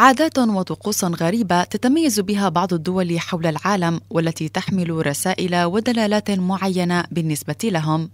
عادات وطقوس غريبه تتميز بها بعض الدول حول العالم والتي تحمل رسائل ودلالات معينه بالنسبه لهم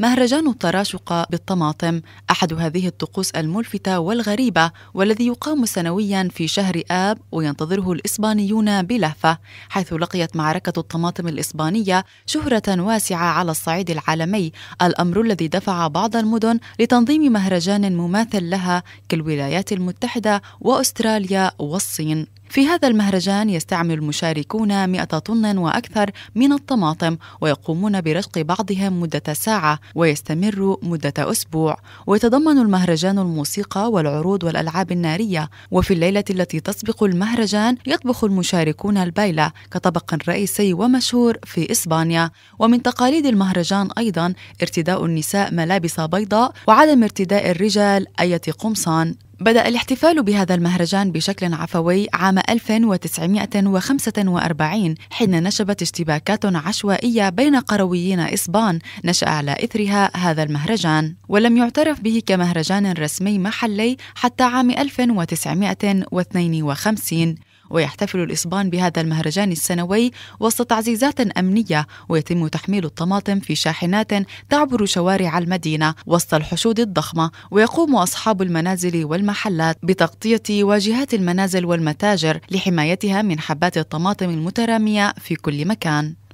مهرجان التراشق بالطماطم أحد هذه الطقوس الملفتة والغريبة والذي يقام سنويا في شهر آب وينتظره الإسبانيون بلهفة حيث لقيت معركة الطماطم الإسبانية شهرة واسعة على الصعيد العالمي الأمر الذي دفع بعض المدن لتنظيم مهرجان مماثل لها كالولايات المتحدة وأستراليا والصين في هذا المهرجان يستعمل المشاركون 100 طن وأكثر من الطماطم ويقومون برشق بعضهم مدة ساعة ويستمر مدة أسبوع ويتضمن المهرجان الموسيقى والعروض والألعاب النارية وفي الليلة التي تسبق المهرجان يطبخ المشاركون البايلة كطبق رئيسي ومشهور في إسبانيا ومن تقاليد المهرجان أيضا ارتداء النساء ملابس بيضاء وعدم ارتداء الرجال أية قمصان بدأ الاحتفال بهذا المهرجان بشكل عفوي عام 1945 حين نشبت اشتباكات عشوائية بين قرويين إسبان نشأ على إثرها هذا المهرجان ولم يعترف به كمهرجان رسمي محلي حتى عام 1952 ويحتفل الإسبان بهذا المهرجان السنوي وسط تعزيزات أمنية ويتم تحميل الطماطم في شاحنات تعبر شوارع المدينة وسط الحشود الضخمة ويقوم أصحاب المنازل والمحلات بتغطية واجهات المنازل والمتاجر لحمايتها من حبات الطماطم المترامية في كل مكان